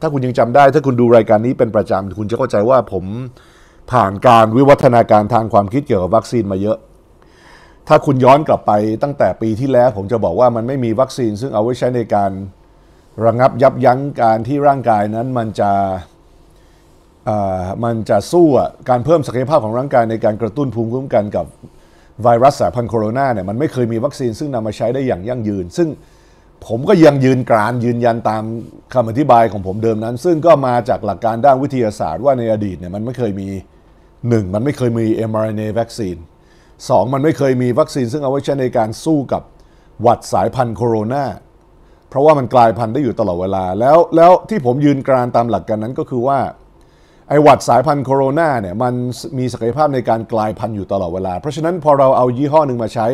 ถ้าคุณยังจำได้ ถ้าคุณดูรายการนี้เป็นประจำ คุณจะเข้าใจว่าผมผ่านการวิวัฒนาการทางความคิดเกี่ยวกับวัคซีนมาเยอะ ถ้าคุณย้อนกลับไปตั้งแต่ปีที่แล้วผมจะบอกว่ามันไม่มีวัคซีน ซึ่งเอาไว้ใช้ในการระงับยับยั้งการที่ร่างกายนั้นมันจะมันจะสู้การเพิ่มศักยภาพของร่างกายในการกระตุ้นภูมิคุ้มกันกับไวรัสสายพันธุ์โคโรนาเนี่ยมันไม่เคยมีวัคซีนซึ่งนำมาใช้ได้อย่างยั่งยืน ซึ่งผมก็ยังยืนกรานยืนยันตามคำอธิบายของผมเดิมนั้น ซึ่งก็มาจากหลักการด้านวิทยาศาสตร์ว่าในอดีตเนี่ยมันไม่เคยมี 1. มันไม่เคยมี mRNA วัคซีน 2. มันไม่เคยมีวัคซีน ซึ่งเอาไว้ใช้ในการสู้กับหวัดสายพันธุ์โคโรนา เพราะว่ามันกลายพันธุ์ได้อยู่ตลอดเวลา แล้วแล้วที่ผมยืนกรานตามหลักการนั้นก็คือว่าไอหวัดสายพันธุ์โคโรนาเนี่ยมันมีศักยภาพในการกลายพันธุ์อยู่ตลอดเวลาเพราะฉะนั้นพอเราเอายี่ห้อหนึ่งมาใช้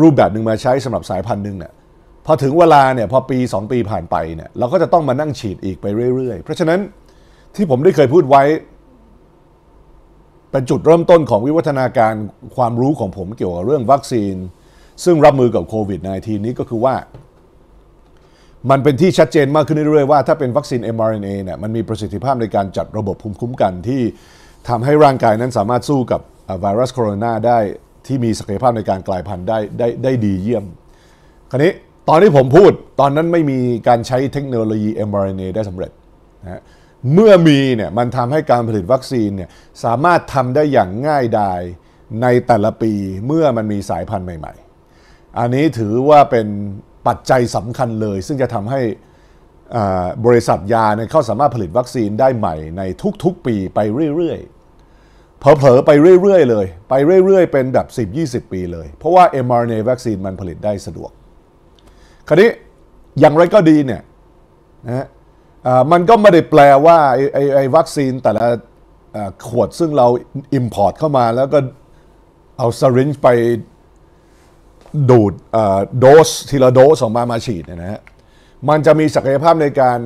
รูปแบบหนึ่งมาใช้สำหรับสายพันธุ์หนึ่งเนี่ยพอถึงเวลาเนี่ยพอปี 2 ปีผ่านไปเนี่ยเราก็จะต้องมานั่งฉีดอีกไปเรื่อยๆ เพราะฉะนั้นที่ผมได้เคยพูดไว้ เป็นจุดเริ่มต้นของวิวัฒนาการความรู้ของผมเกี่ยวกับเรื่องวัคซีน ซึ่งรับมือกับโควิด -19 นี้ก็คือว่ามันเป็นที่ชัดเจนมากขึ้นเรื่อยๆว่า ถ้าเป็นวัคซีน mRNA เนี่ยมันมีประสิทธิภาพในการจัดระบบภูมิคุ้มกันที่ทำให้ร่างกายนั้นสามารถสู้กับไวรัสโคโรนาได้ที่มีศักยภาพในการกลายพันธุ์ได้ได้ได้ดีเยี่ยมคราวนี้ตอนที่ผมพูดตอนนั้นไม่มีการใช้เทคโนโลยี mRNA ได้สำเร็จนะเมื่อมีเนี่ยมันทำให้การผลิตวัคซีนเนี่ยสามารถทำได้อย่างง่ายดายในแต่ละปีเมื่อมันมีสายพันธุ์ใหม่ ๆ อันนี้ถือว่าเป็นปัจจัยสำคัญเลย ซึ่งจะทำให้บริษัทยาเนี่ยเขาสามารถผลิตวัคซีนได้ใหม่ ในทุก ๆ ปีไปเรื่อย ๆ เผลอ ๆ ไปเรื่อย ๆ เลยไปเรื่อย ๆ เป็นแบบ10-20 ปีเลย เพราะว่า mRNA วัคซีนมันผลิตได้สะดวกคราวนี้อย่างไรก็ดีเนี่ยนะฮะมันก็ไม่ได้แปลว่า ไอ้ไอ้วัคซีนแต่ละขวดซึ่งเราอิมพอร์ตเข้ามาแล้วก็เอาซาริงไปดูดโดสทีละโดสออกมามาฉีดเนี่ยนะฮะมันจะมีศักยภาพในการ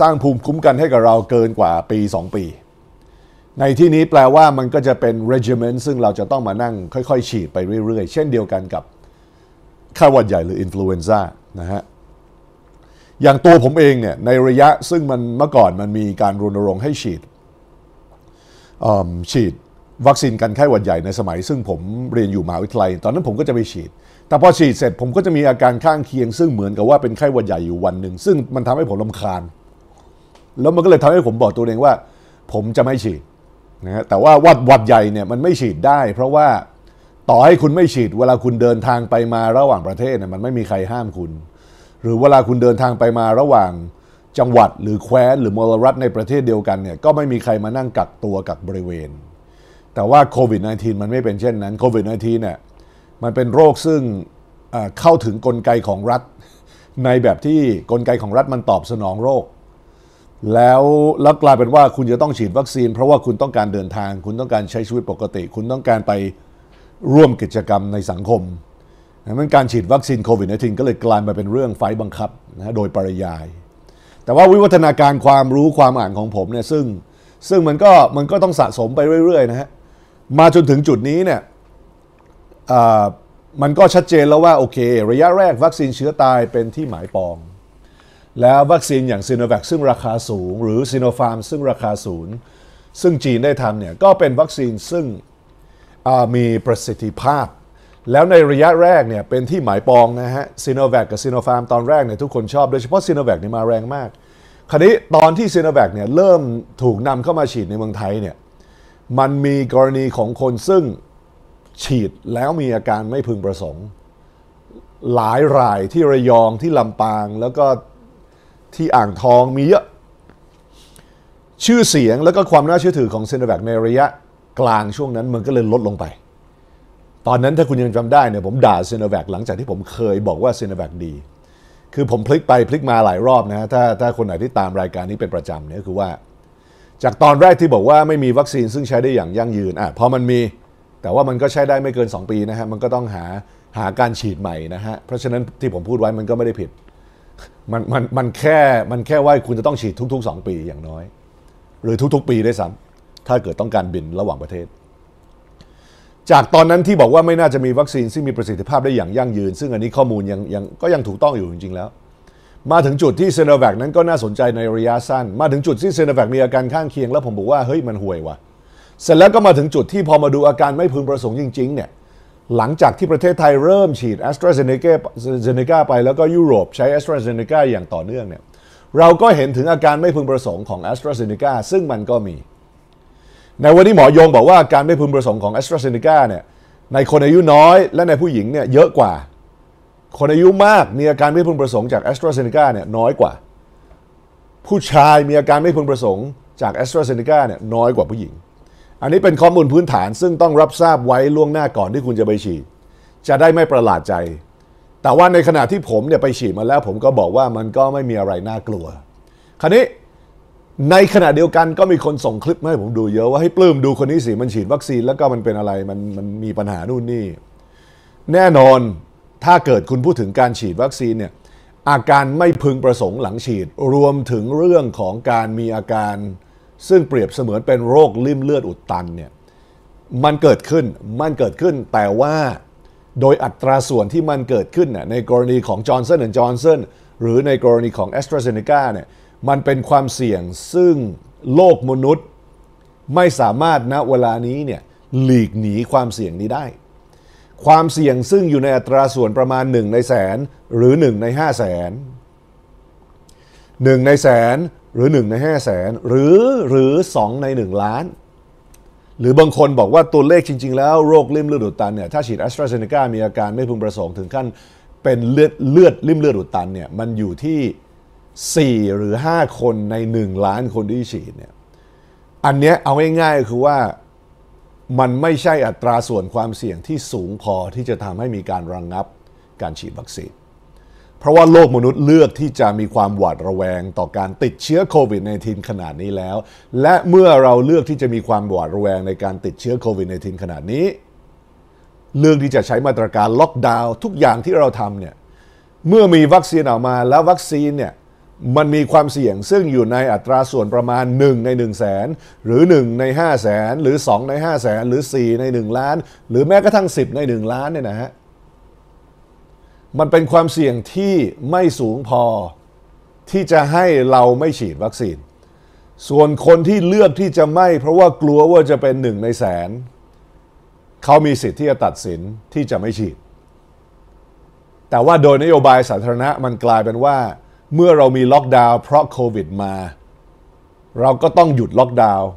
สร้างภูมิคุ้มกันให้กับเราเกินกว่าปี 2 ปี ในที่นี้แปลว่ามันก็จะเป็นเรจิเมนต์ซึ่งเราจะต้องมานั่งค่อยๆ ฉีดไปเรื่อย ๆ เช่นเดียวกันกับไข้หวัดใหญ่หรืออินฟลูเอนซ่านะฮะอย่างตัวผมเองเนี่ยในระยะซึ่งมันเมื่อก่อน มันมีการรณรงค์ให้ฉีด ฉีดวัคซีนกันไข้หวัดใหญ่ในสมัย ซึ่งผมเรียนอยู่มหาวิทยาลัย ตอนนั้นผมก็จะไปฉีดแต่พอฉีดเสร็จผมก็จะมีอาการข้างเคียง ซึ่งเหมือนกับว่าเป็นไข้หวัดใหญ่อยู่วันหนึ่งซึ่งมันทำให้ผมลาคาญแล้วมันก็เลยทำให้ผมบอกตัวเองว่า ผมจะไม่ฉีดนะฮะแต่ว่าวัดหวัดใหญ่เนี่ยมันไม่ฉีดได้ เพราะว่าต่อให้คุณไม่ฉีด เวลาคุณเดินทางไปมาระหว่างประเทศเนี่ยมันไม่มีใครห้ามคุณ หรือเวลาคุณเดินทางไปมาระหว่างจังหวัดหรือแคว้นหรือมลรัฐในประเทศเดียวกันเนี่ยก็ไม่มีใครมานั่งกักตัวกักบริเวณ แต่ว่าโควิด -19 มันไม่เป็นเช่นนั้นโควิด -19 เนี่ยมันเป็นโรคซึ่งเข้าถึงกลไกของรัฐในแบบที่กลไกของรัฐมันตอบสนองโรค แล้วแล้วกลายเป็นว่าคุณจะต้องฉีดวัคซีน เพราะว่าคุณต้องการเดินทาง คุณต้องการใช้ชีวิตปกติ คุณต้องการไปร่วมกิจกรรมในสังคมังนันการฉีดวัคซีนโควิด -19 ก็เลยกลายมาเป็นเรื่องไฟบังคับนะโดยปริยาย แต่ว่าวิวัฒนาการความรู้ความอ่านของผมเนี่ยซึ่งซึ่งมันก็มันก็ต้องสะสมไปเรื่อยๆนะฮะ มาจนถึงจุดนี้เนี่ยมันก็ชัดเจนแล้วว่าโอเคระยะแรกวัคซีนเชื้อตายเป็นที่หมายปอง แล้ววัคซีนอย่างซีโนแวคซึ่งราคาสูง หรือซีโนฟาร์มซึ่งราคาศูนย์ซึ่งจีนได้ทำเนี่ยก็เป็นวัคซีนซึ่งมีประสิทธิภาพ แล้วในระยะแรกเนี่ยเป็นที่หมายปองนะฮะซีโนแวคกับซีโนฟาร์มตอนแรกเนี่ยทุกคนชอบโดยเฉพาะซีโนแวคเนี่ยมาแรงมาก คราวนี้ตอนที่ซีโนแวคเนี่ย เริ่มถูกนำเข้ามาฉีดในเมืองไทยเนี่ย มันมีกรณีของคนซึ่งฉีดแล้วมีอาการไม่พึงประสงค์ หลายรายที่ระยองที่ลำปาง แล้วก็ที่อ่างทองมีเยอะชื่อเสียงแล้วก็ความน่าเชื่อถือของซีโนแวคในระยะกลางช่วงนั้นมันก็เลยลดลงไป ตอนนั้นถ้าคุณยังจำได้เนี่ยผมด่าเซโนแวคหลังจากที่ผมเคยบอกว่าเซโนแวคดี คือผมพลิกไปพลิกมาหลายรอบนะฮะถ้าถ้าคนไหนที่ตามรายการนี้เป็นประจำเนี่ยคือว่าจากตอนแรกที่บอกว่าไม่มีวัคซีนซึ่งใช้ได้อย่างยั่งยืนอ่ะพอมันมีแต่ว่ามันก็ใช้ได้ไม่เกิน 2 ปีนะฮะมันก็ต้องหาหาการฉีดใหม่นะฮะเพราะฉะนั้นที่ผมพูดไว้มันก็ไม่ได้ผิดมันมันมันแค่มันแค่ว่าคุณจะต้องฉีดทุก ๆ 2 ปีอย่างน้อย หรือทุกๆ ปีได้ซ้ำถ้าเกิดต้องการบินระหว่างประเทศ จากตอนนั้นที่บอกว่าไม่น่าจะมีวัคซีนซึ่งมีประสิทธิภาพได้อย่างยั่งยืน ซึ่งอันนี้ข้อมูลยังยังก็ยังถูกต้องอยู่จริงๆแล้ว มาถึงจุดที่เซโนแวคนั้นก็น่าสนใจในระยะสั้น มาถึงจุดที่เซโนแวคมีอาการข้างเคียงแล้วผมบอกว่า เฮ้ยมันห่วยว่ะเสร็จแล้วก็มาถึงจุดที่พอมาดูอาการไม่พึงประสงค์จริงๆเนี่ย หลังจากที่ประเทศไทยเริ่มฉีดแอสตราเซเนกาไปแล้วก็ยุโรปใช้แอสตราเซเนกาอย่างต่อเนื่องเนี่ย เราก็เห็นถึงอาการไม่พึงประสงค์ของแอสตราเซเนกาซึ่งมันก็มีในวันนี้หมอยงบอกว่าการไม่พึงประสงค์ของแอสตราเซเนกาเนี่ยในคนอายุน้อยและในผู้หญิงเนี่ยเยอะกว่า คนอายุมากมีอาการไม่พึงประสงค์จากแอสตราเซเนกาเนี่ยน้อยกว่า ผู้ชายมีอาการไม่พึงประสงค์จากแอสตราเซเนกาเนี่ยน้อยกว่าผู้หญิง อันนี้เป็นข้อมูลพื้นฐานซึ่งต้องรับทราบไว้ล่วงหน้าก่อนที่คุณจะไปฉีดจะได้ไม่ประหลาดใจ แต่ว่าในขณะที่ผมเนี่ยไปฉีดมาแล้วผมก็บอกว่ามันก็ไม่มีอะไรน่ากลัว คราวนี้ในขณะเดียวกันก็มีคนส่งคลิปมาให้ผมดูเยอะว่าให้ปลื้มดูคนนี้สิมันฉีดวัคซีนแล้วก็มันเป็นอะไรมันมันมีปัญหานู่นนี่ แน่นอนถ้าเกิดคุณพูดถึงการฉีดวัคซีนเนี่ยอาการไม่พึงประสงค์หลังฉีด รวมถึงเรื่องของการมีอาการซึ่งเปรียบเสมือนเป็นโรคลิ่มเลือดอุดตันเนี่ยมันเกิดขึ้นมันเกิดขึ้นแต่ว่าโดยอัตราส่วนที่มันเกิดขึ้นในกรณีของจอ์นสันและจอห์นสันหรือในกรณีของแอสตราเซเนกาเนี่ยมันเป็นความเสี่ยงซึ่งโลกมนุษย์ ไม่สามารถณเวลานี้เนี่ยหลีกหนีความเสี่ยงนี้ได้ ความเสี่ยงซึ่งอยู่ในอัตราส่วนประมาณ 1 ในแสนหรือ 1 ใน5 0 0แสน1ในแสนหรือ 1 ใน5 0 0แสนหรือหรือ 2 ใน 1 ล้าน หรือบางคนบอกว่าตัวเลขจริงๆ แล้วโรคลิ่มเลือดอุดตันเนี่ยถ้าฉีดแอสตราเซเนกามีอาการไม่พึงประสงค์ถึงขั้น เป็นเลือดเลือดลิ่มเลือดอุดตันเนี่ยมันอยู่ที่4 หรือ 5 คนใน 1 ล้านคนที่ฉีดเนี่ย อันเนี้ยเอาง่ายๆคือว่ามันไม่ใช่อัตราส่วนความเสี่ยงที่สูงพอที่จะทำให้มีการระงงับการฉีดวัคซีน เพราะว่าโลกมนุษย์เลือกที่จะมีความหวาดระแวงต่อการติดเชื้อโควิด -19 ขนาดนี้แล้ว และเมื่อเราเลือกที่จะมีความหวาดระแวงในการติดเชื้อโควิด -19 ขนาดนี้เลือกที่จะใช้มาตรการล็อกดาวน์ทุกอย่างที่เราทำเนี่ย เมื่อมีวัคซีนออกมาแล้ววัคซีนเนี่ยมันมีความเสี่ยงซึ่งอยู่ในอัตราส่วนประมาณ 1 ใน 1 0 0 0 0แสนหรือ 1 ใน5 0 0แสนหรือ2ใน5 0 0แสนหรือ 4 ใน 1 ล้าน หรือแม้กระทั่ง10 ใน 1 ล้านเนี่ยนะฮะมันเป็นความเสี่ยงที่ไม่สูงพอที่จะให้เราไม่ฉีดวัคซีน ส่วนคนที่เลือกที่จะไม่เพราะว่ากลัวว่าจะเป็นหนึ่งในแสนเขามีสิทธิ์ที่จะตัดสินที่จะไม่ฉีด แต่ว่าโดยนโยบายสาธารณะมันกลายเป็นว่าเมื่อเรามีล็อกดาวน์เพราะโควิดมา เราก็ต้องหยุดล็อกดาวน์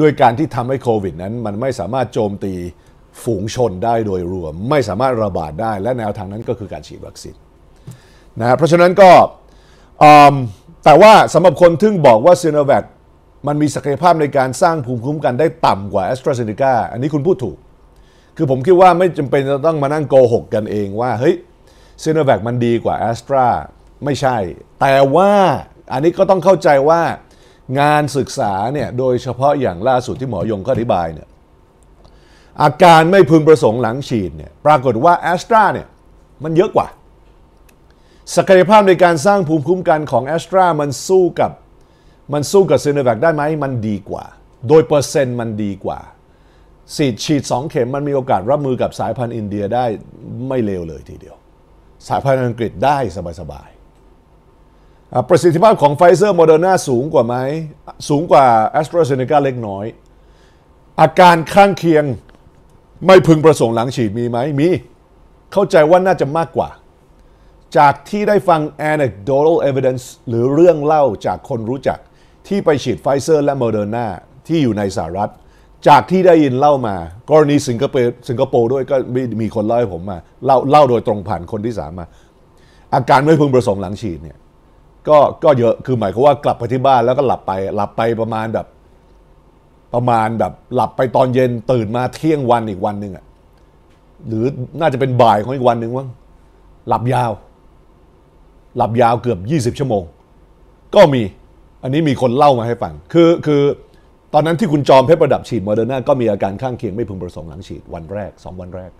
ด้วยการที่ทำให้โควิดนั้น มันไม่สามารถโจมตีฝูงชนได้โดยรวม ไม่สามารถระบาดได้ และแนวทางนั้นก็คือการฉีดวัคซีนนะเพราะฉะนั้นก็ แต่ว่าสำหรับคนที่บอกว่าซีโนแวค มันมีศักยภาพในการสร้างภูมิคุ้มกันได้ต่ำกว่าแอสตราเซเนกา อันนี้คุณพูดถูก คือผมคิดว่าไม่จำเป็นจะต้องมานั่งโกหกกันเองว่า เฮ้ยซีโนแวคมันดีกว่าแอสตราไม่ใช่ แต่ว่าอันนี้ก็ต้องเข้าใจว่างานศึกษาเนี่ย โดยเฉพาะอย่างล่าสุดที่หมอยงก็อธิบายเนี่ย อาการไม่พึงประสงค์หลังฉีดเนี่ย ปรากฏว่าแอสตราเนี่ยมันเยอะกว่า ศักยภาพในการสร้างภูมิคุ้มกันของแอสตรามันสู้กับมันสู้กับซีโนแวคได้ไหม มันดีกว่า โดยเปอร์เซ็นต์มันดีกว่า สีฉีด2เข็มมันมีโอกาสรับมือกับสายพันธุ์อินเดียได้ไม่เลวเลยทีเดียว สายพันธุ์อังกฤษได้สบายประสิทธิภาพของไฟเซอร์โมเดอร์นาสูงกว่าไหม สูงกว่าแอสตราเซเนกาเล็กน้อย อาการข้างเคียงไม่พึงประสงค์หลังฉีดมีไหม มี เข้าใจว่าน่าจะมากกว่า จากที่ได้ฟัง anecdotal evidence หรือเรื่องเล่าจากคนรู้จักที่ไปฉีดไฟเซอร์และโมเดอร์นาที่อยู่ในสหรัฐ จากที่ได้ยินเล่ามากรณีสิงคโปร์สิงคโปร์ด้วยก็มีคนเล่าให้ผมมาเล่าเล่าโดยตรงผ่านคนที่สามมา อาการไม่พึงประสงค์หลังฉีดเนี่ยก็ก็เยอะ คือหมายความว่ากลับไปที่บ้าน แล้วก็หลับไป หลับไปประมาณแบบประมาณแบบหลับไปตอนเย็นตื่นมาเที่ยงวันอีกวันหนึ่งอะหรือน่าจะเป็นบ่ายของอีกวันหนึ่งว่างหลับยาว หลับยาวเกือบ 20 ชั่วโมง ก็มี อันนี้มีคนเล่ามาให้ฟัง คือ คือตอนนั้นที่คุณจอมเพชรประดับฉีดโมเดอร์นาก็มีอาการข้างเคียงไม่พึงประสงค์หลังฉีดวันแรก2วันแรก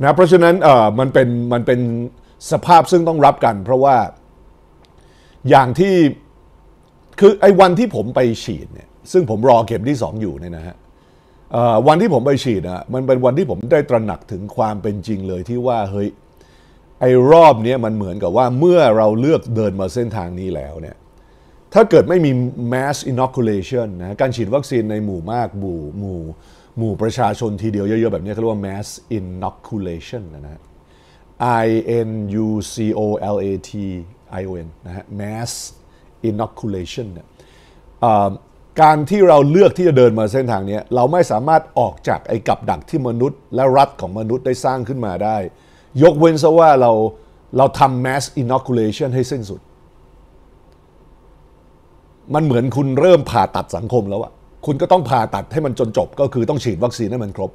นะ เพราะฉะนั้นเออมันเป็นมันเป็นสภาพซึ่งต้องรับกัน เพราะว่าอย่างที่ คือไอ้วันที่ผมไปฉีดเนี่ยซึ่งผมรอเข็มที่ 2 อยู่เนี่ยนะฮะวันที่ผมไปฉีดอ่ะมันเป็นวันที่ผมได้ตระหนักถึงความเป็นจริงเลยที่ว่าเฮ้ยไอ้รอบนี้มันเหมือนกับว่าเมื่อเราเลือกเดินมาเส้นทางนี้แล้วเนี่ยถ้าเกิดไม่มี mass inoculation นะการฉีดวัคซีนในหมู่มากหมู่หมู่หมู่ประชาชนทีเดียวเยอะๆแบบนี้เขาเรียกว่า mass inoculation นะฮะ I N U C O L A T ION นะฮะ mass inoculation เนี่ยการที่เราเลือกที่จะเดินมาเส้นทางนี้เราไม่สามารถออกจากไอ้กับดักที่มนุษย์ และรัฐของมนุษย์ได้สร้างขึ้นมาได้ ยกเว้นซะว่าเรา เราทำ mass inoculation ให้สิ้นสุด มันเหมือนคุณเริ่มผ่าตัดสังคมแล้วอะคุณก็ต้องผ่าตัดให้มันจนจบ ก็คือต้องฉีดวัคซีนให้มันครบ